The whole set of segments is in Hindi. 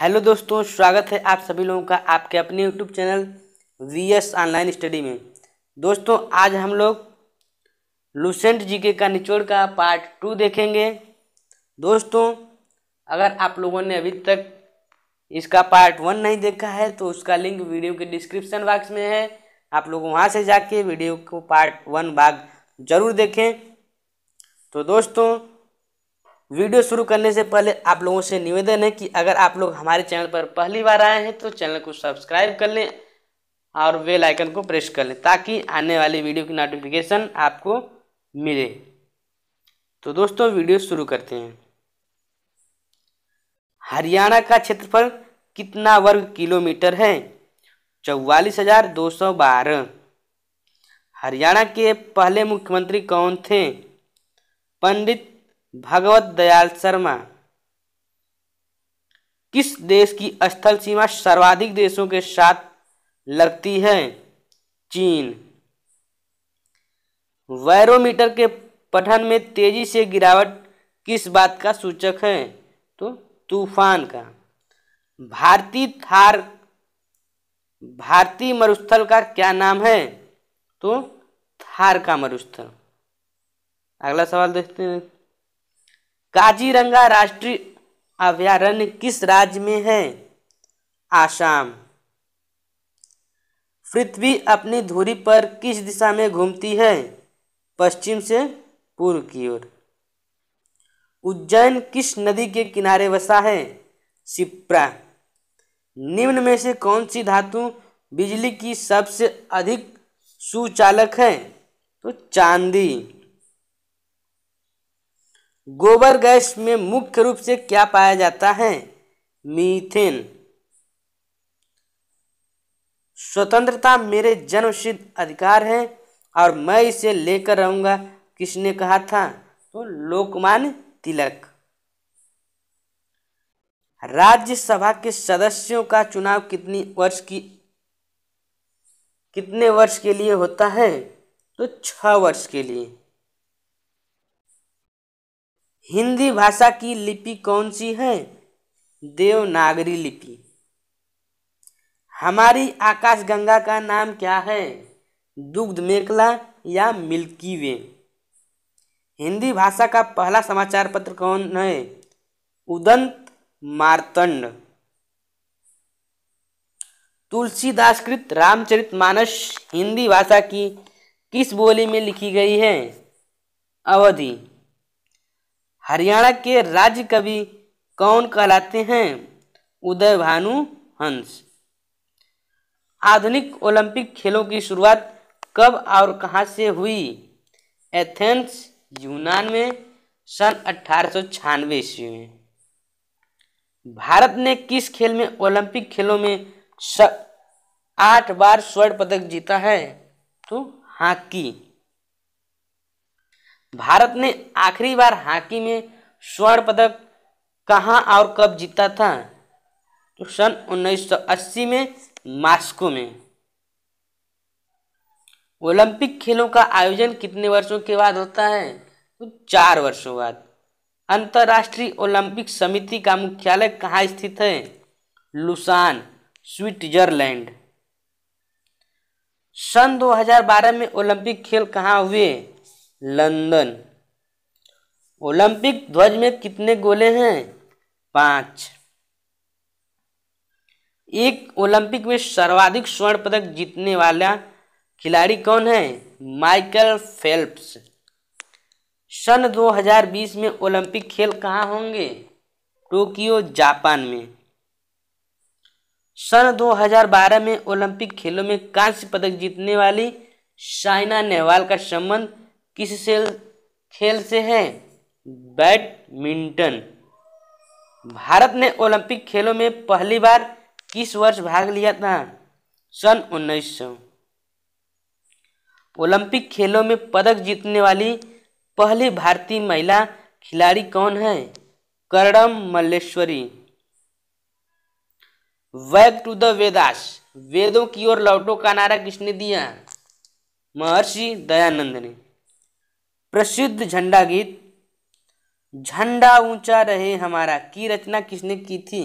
हेलो दोस्तों स्वागत है आप सभी लोगों का आपके अपने YouTube channel V S online study में दोस्तों आज हम लोग लूसेंट जीके का निचोड़ का पार्ट टू देखेंगे दोस्तों अगर आप लोगों ने अभी तक इसका पार्ट वन नहीं देखा है तो उसका लिंक वीडियो के डिस्क्रिप्शन बॉक्स में है आप लोग वहाँ से जाके वीडियो को पार्ट वन भाग जरूर देखें तो दोस्तों वीडियो शुरू करने से पहले आप लोगों से निवेदन है कि अगर आप लोग हमारे चैनल पर पहली बार आए हैं तो चैनल को सब्सक्राइब कर लें और बेल आइकन को प्रेस कर लें ताकि आने वाली वीडियो की नोटिफिकेशन आपको मिले तो दोस्तों वीडियो शुरू करते हैं हरियाणा का क्षेत्रफल कितना वर्ग किलोमीटर है चौवालीस हजार दो सौ बारह हरियाणा के पहले मुख्यमंत्री कौन थे पंडित भगवत दयाल शर्मा किस देश की स्थल सीमा सर्वाधिक देशों के साथ लगती है चीन वैरोमीटर के पठन में तेजी से गिरावट किस बात का सूचक है तो तूफान का भारतीय थार भारतीय मरुस्थल का क्या नाम है तो थार का मरुस्थल अगला सवाल देखते हैं काजीरंगा राष्ट्रीय अभ्यारण्य किस राज्य में है आसाम पृथ्वी अपनी धुरी पर किस दिशा में घूमती है पश्चिम से पूर्व की ओर उज्जैन किस नदी के किनारे बसा है सिप्रा निम्न में से कौन सी धातु बिजली की सबसे अधिक सुचालक है तो चांदी गोबर गैस में मुख्य रूप से क्या पाया जाता है मीथेन स्वतंत्रता मेरे जन्म सिद्ध अधिकार है और मैं इसे लेकर रहूंगा किसने कहा था तो लोकमान्य तिलक राज्यसभा के सदस्यों का चुनाव कितनी वर्ष की कितने वर्ष के लिए होता है तो छह वर्ष के लिए हिंदी भाषा की लिपि कौन सी है देवनागरी लिपि हमारी आकाशगंगा का नाम क्या है दुग्ध मेखला या मिल्की वे हिंदी भाषा का पहला समाचार पत्र कौन है उदंत मारतंड तुलसीदास कृत रामचरित मानस हिंदी भाषा की किस बोली में लिखी गई है अवधि हरियाणा के राज्य कवि कौन कहलाते हैं उदय भानु हंस आधुनिक ओलंपिक खेलों की शुरुआत कब और कहां से हुई एथेंस यूनान में सन अठारह सौ छियानवे ईस्वी में भारत ने किस खेल में ओलंपिक खेलों में आठ बार स्वर्ण पदक जीता है तो हॉकी भारत ने आखिरी बार हॉकी में स्वर्ण पदक कहाँ और कब जीता था तो सन 1980 में मास्को में ओलंपिक खेलों का आयोजन कितने वर्षों के बाद होता है तो चार वर्षों बाद अंतर्राष्ट्रीय ओलंपिक समिति का मुख्यालय कहाँ स्थित है लुसान स्विट्जरलैंड सन 2012 में ओलंपिक खेल कहाँ हुए लंदन ओलंपिक ध्वज में कितने गोले हैं पांच एक ओलंपिक में सर्वाधिक स्वर्ण पदक जीतने वाला खिलाड़ी कौन है माइकल फेल्प्स सन 2020 में ओलंपिक खेल कहाँ होंगे टोक्यो जापान में सन 2012 में ओलंपिक खेलों में कांस्य पदक जीतने वाली साइना नेहवाल का संबंध किस सेल खेल से है बैडमिंटन भारत ने ओलंपिक खेलों में पहली बार किस वर्ष भाग लिया था सन उन्नीस सौ ओलंपिक खेलों में पदक जीतने वाली पहली भारतीय महिला खिलाड़ी कौन है Karnam Malleswari back to the Vedas वेदों की ओर लौटो का नारा किसने दिया महर्षि दयानंद ने प्रसिद्ध झंडा गीत झंडा ऊंचा रहे हमारा की रचना किसने की थी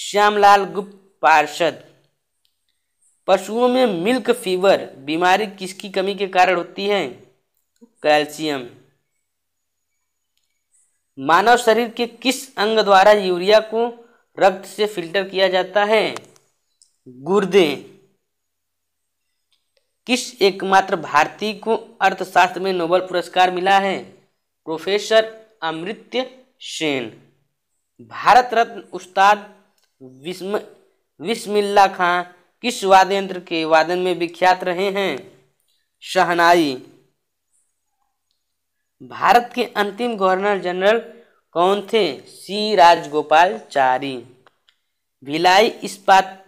श्यामलाल गुप्त पार्षद पशुओं में मिल्क फीवर बीमारी किसकी कमी के कारण होती है कैल्शियम मानव शरीर के किस अंग द्वारा यूरिया को रक्त से फिल्टर किया जाता है गुर्दे किस एकमात्र भारतीय को अर्थशास्त्र में नोबल पुरस्कार मिला है प्रोफेसर अमृत्य सेन भारत रत्न उस्ताद विस्म विस्मिल्ला खां किस वाद्य यंत्र के वादन में विख्यात रहे हैं शहनाई भारत के अंतिम गवर्नर जनरल कौन थे सी राजगोपाल चारी भिलाई इस्पात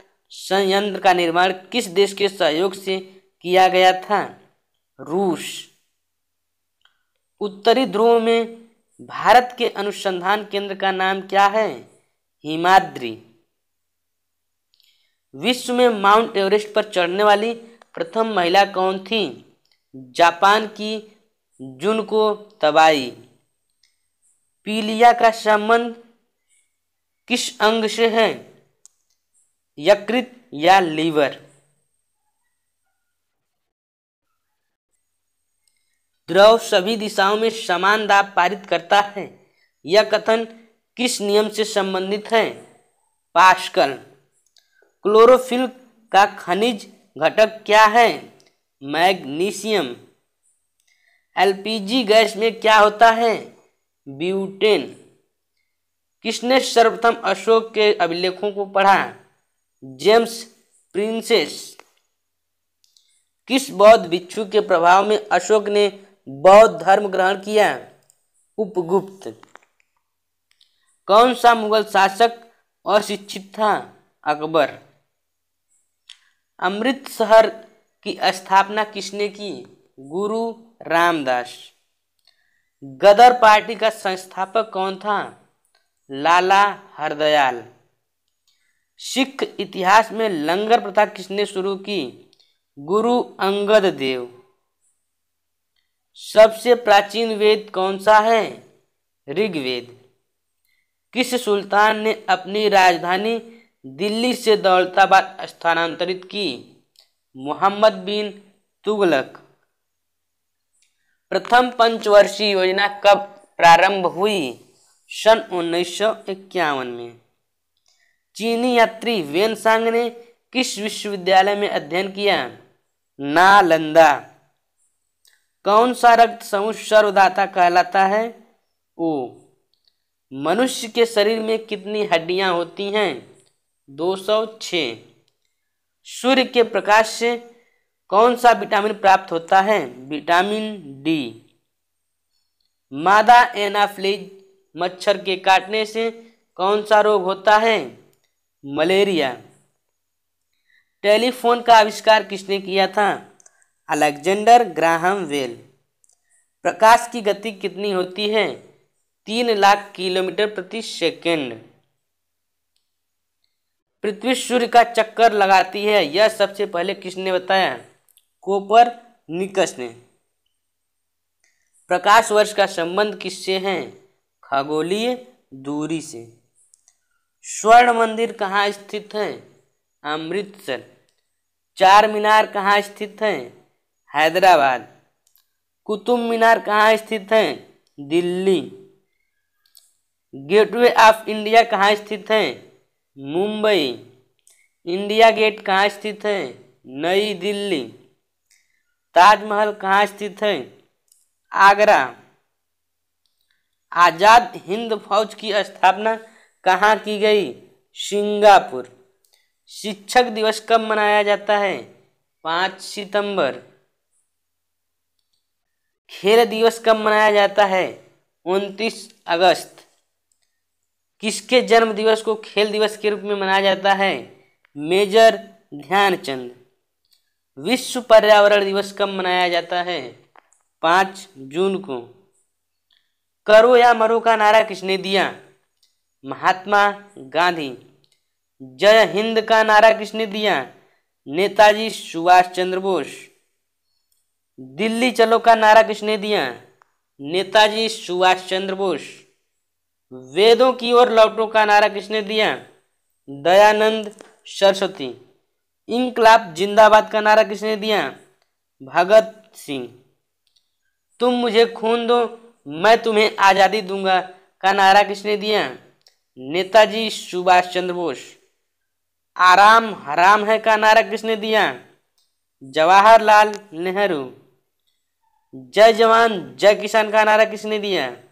संयंत्र का निर्माण किस देश के सहयोग से किया गया था रूस उत्तरी ध्रुव में भारत के अनुसंधान केंद्र का नाम क्या है हिमाद्री विश्व में माउंट एवरेस्ट पर चढ़ने वाली प्रथम महिला कौन थी जापान की जुन को तबाई पीलिया का संबंध किस अंग से है यकृत या लीवर द्रव सभी दिशाओं में समान दाब पारित करता है यह कथन किस नियम से संबंधित है पास्कल क्लोरोफिल का खनिज घटक क्या है मैग्नीशियम एलपीजी गैस में क्या होता है ब्यूटेन किसने सर्वप्रथम अशोक के अभिलेखों को पढ़ा जेम्स प्रिंसेस किस बौद्ध भिक्षु के प्रभाव में अशोक ने बौद्ध धर्म ग्रहण किया उपगुप्त कौन सा मुगल शासक अशिक्षित था अकबर शहर की स्थापना किसने की गुरु रामदास गदर पार्टी का संस्थापक कौन था लाला हरदयाल सिख इतिहास में लंगर प्रथा किसने शुरू की गुरु अंगद देव सबसे प्राचीन वेद कौन सा है ऋग्वेद किस सुल्तान ने अपनी राजधानी दिल्ली से दौलताबाद स्थानांतरित की मोहम्मद बिन तुगलक प्रथम पंचवर्षीय योजना कब प्रारंभ हुई सन उन्नीस में चीनी यात्री वेनसांग ने किस विश्वविद्यालय में अध्ययन किया नालंदा कौन सा रक्त समूह सर्वदाता कहलाता है ओ मनुष्य के शरीर में कितनी हड्डियां होती हैं 206 सूर्य के प्रकाश से कौन सा विटामिन प्राप्त होता है विटामिन डी मादा एनाफ्लिज मच्छर के काटने से कौन सा रोग होता है मलेरिया टेलीफोन का आविष्कार किसने किया था अलेक्जेंडर ग्राहम वेल प्रकाश की गति कितनी होती है तीन लाख किलोमीटर प्रति सेकेंड पृथ्वी सूर्य का चक्कर लगाती है यह सबसे पहले किसने बताया कोपर निकस ने प्रकाश वर्ष का संबंध किससे है खगोलीय दूरी से स्वर्ण मंदिर कहाँ स्थित है अमृतसर चार मीनार कहाँ स्थित है हैदराबाद कुतुब मीनार कहाँ स्थित है दिल्ली गेटवे ऑफ इंडिया कहाँ स्थित है मुंबई इंडिया गेट कहाँ स्थित है नई दिल्ली ताजमहल कहाँ स्थित है आगरा आज़ाद हिंद फौज की स्थापना कहाँ की गई सिंगापुर शिक्षक दिवस कब मनाया जाता है पाँच सितंबर खेल दिवस कब मनाया जाता है 29 अगस्त किसके जन्म दिवस को खेल दिवस के रूप में मनाया जाता है मेजर ध्यानचंद विश्व पर्यावरण दिवस कब मनाया जाता है पाँच जून को करो या मरो का नारा किसने दिया महात्मा गांधी जय हिंद का नारा किसने दिया नेताजी सुभाष चंद्र बोस दिल्ली चलो का नारा किसने दिया नेताजी सुभाष चंद्र बोस वेदों की ओर लौटो का नारा किसने दिया दयानंद सरस्वती इंकलाब जिंदाबाद का नारा किसने दिया भगत सिंह तुम मुझे खून दो मैं तुम्हें आज़ादी दूंगा का नारा किसने दिया नेताजी सुभाष चंद्र बोस आराम हराम है का नारा किसने दिया जवाहरलाल नेहरू जय जवान जय किसान का नारा किसने दिया है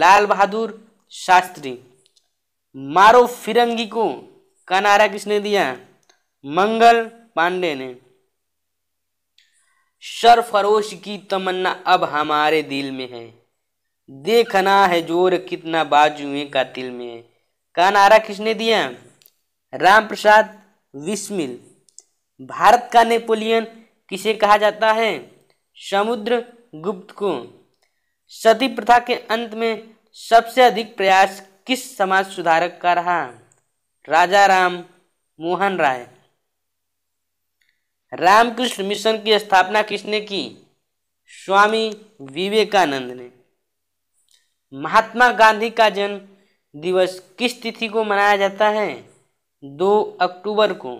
लाल बहादुर शास्त्री मारो फिरंगी को का नारा किसने दिया मंगल पांडे ने सरफरोश की तमन्ना अब हमारे दिल में है देखना है जोर कितना बाजुए का दिल में है का नारा किसने दिया राम प्रसाद विस्मिल भारत का नेपोलियन किसे कहा जाता है समुद्र गुप्त को सती प्रथा के अंत में सबसे अधिक प्रयास किस समाज सुधारक का रहा राजा राम मोहन राय रामकृष्ण मिशन की स्थापना किसने की स्वामी विवेकानंद ने महात्मा गांधी का जन्म दिवस किस तिथि को मनाया जाता है दो अक्टूबर को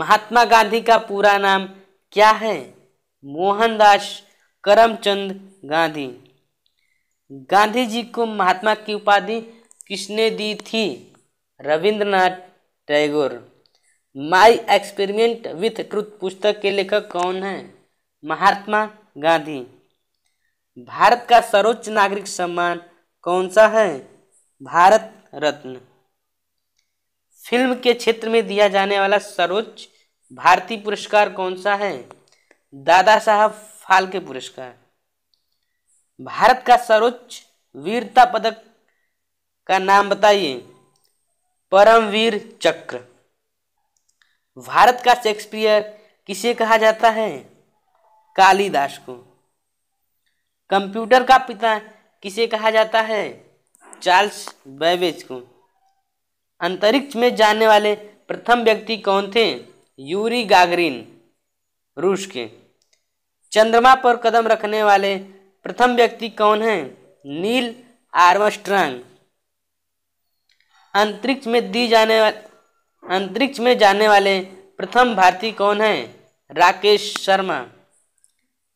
महात्मा गांधी का पूरा नाम क्या है मोहनदास करमचंद गांधी गांधी जी को महात्मा की उपाधि किसने दी थी Rabindranath Tagore my experiment with truth पुस्तक के लेखक कौन हैं महात्मा गांधी भारत का सर्वोच्च नागरिक सम्मान कौन सा है भारत रत्न फिल्म के क्षेत्र में दिया जाने वाला सर्वोच्च भारतीय पुरस्कार कौन सा है दादा साहब फाल्के पुरस्कार भारत का सर्वोच्च वीरता पदक का नाम बताइए परमवीर चक्र भारत का शेक्सपियर किसे कहा जाता है कालिदास को कंप्यूटर का पिता किसे कहा जाता है चार्ल्स बैवेज को अंतरिक्ष में जाने वाले प्रथम व्यक्ति कौन थे यूरी गागरिन रूस के चंद्रमा पर कदम रखने वाले प्रथम व्यक्ति कौन हैं नील आर्मस्ट्रांग अंतरिक्ष में दी जाने वाले अंतरिक्ष में जाने वाले प्रथम भारतीय कौन हैं राकेश शर्मा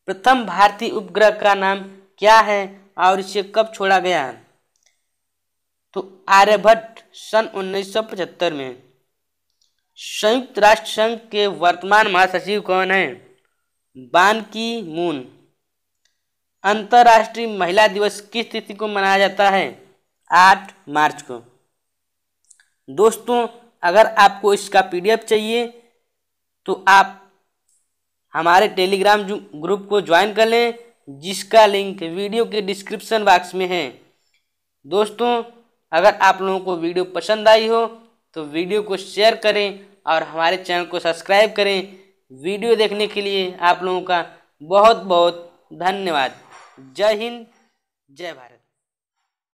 प्रथम भारतीय उपग्रह का नाम क्या है और इसे कब छोड़ा गया तो आर्यभट्ट सन 1975 में संयुक्त राष्ट्र संघ के वर्तमान महासचिव कौन हैं बान की मून अंतर्राष्ट्रीय महिला दिवस किस तिथि को मनाया जाता है आठ मार्च को दोस्तों अगर आपको इसका पीडीएफ चाहिए तो आप हमारे टेलीग्राम ग्रुप को ज्वाइन कर लें जिसका लिंक वीडियो के डिस्क्रिप्शन बॉक्स में है दोस्तों अगर आप लोगों को वीडियो पसंद आई हो तो वीडियो को शेयर करें और हमारे चैनल को सब्सक्राइब करें वीडियो देखने के लिए आप लोगों का बहुत बहुत धन्यवाद जय हिंद जय भारत